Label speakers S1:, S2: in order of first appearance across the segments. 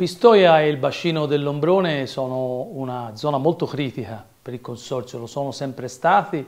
S1: Pistoia e il bacino dell'Ombrone sono una zona molto critica per il Consorzio, lo sono sempre stati,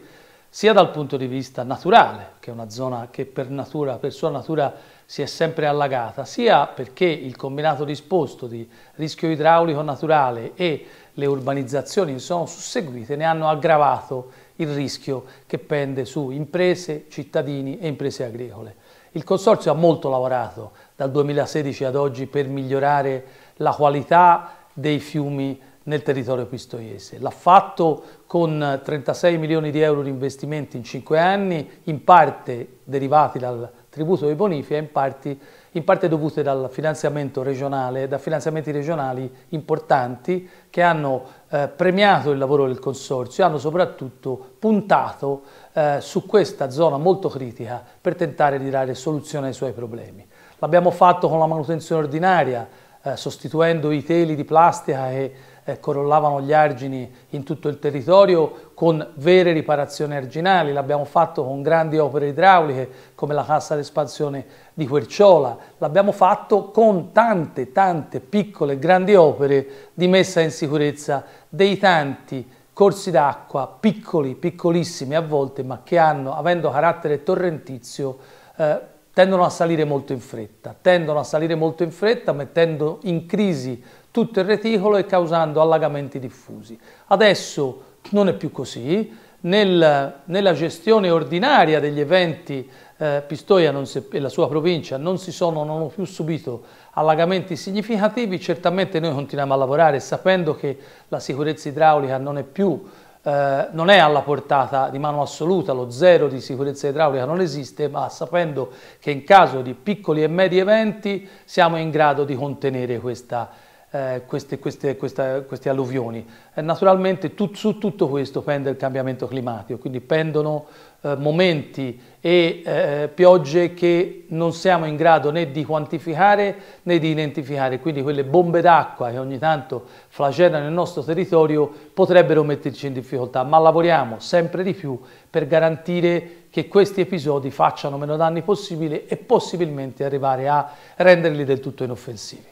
S1: sia dal punto di vista naturale, che è una zona che per, natura, per sua natura si è sempre allagata, sia perché il combinato disposto di rischio idraulico naturale e le urbanizzazioni che sono susseguite ne hanno aggravato il rischio che pende su imprese, cittadini e imprese agricole. Il Consorzio ha molto lavorato dal 2016 ad oggi per migliorare la qualità dei fiumi nel territorio pistoiese. L'ha fatto con 36 milioni di euro di investimenti in 5 anni, in parte derivati dal tributo di bonifica in, parti, in parte dovute dal finanziamento regionale, da finanziamenti regionali importanti che hanno eh, premiato il lavoro del Consorzio e hanno soprattutto puntato eh, su questa zona molto critica per tentare di dare soluzione ai suoi problemi. L'abbiamo fatto con la manutenzione ordinaria, eh, sostituendo i teli di plastica che eh, corollavano gli argini in tutto il territorio con vere riparazioni arginali. L'abbiamo fatto con grandi opere idrauliche come la cassa d'espansione di Querciola. L'abbiamo fatto con tante, tante piccole e grandi opere di messa in sicurezza dei tanti corsi d'acqua, piccoli, piccolissimi a volte, ma che hanno, avendo carattere torrentizio, eh, tendono a salire molto in fretta, tendono a salire molto in fretta mettendo in crisi tutto il reticolo e causando allagamenti diffusi. Adesso non è più così, Nel, nella gestione ordinaria degli eventi eh, Pistoia si, e la sua provincia non si sono, non hanno più subito allagamenti significativi, certamente noi continuiamo a lavorare sapendo che la sicurezza idraulica non è più eh, non è alla portata di mano assoluta, lo zero di sicurezza idraulica non esiste, ma sapendo che in caso di piccoli e medi eventi siamo in grado di contenere questa eh, queste, queste, questa, queste, alluvioni. Eh, naturalmente tut, su tutto questo pende il cambiamento climatico, quindi pendono eh, momenti e eh, piogge che non siamo in grado né di quantificare né di identificare, quindi quelle bombe d'acqua che ogni tanto flagellano il nostro territorio potrebbero metterci in difficoltà, ma lavoriamo sempre di più per garantire che questi episodi facciano meno danni possibile e possibilmente arrivare a renderli del tutto inoffensivi.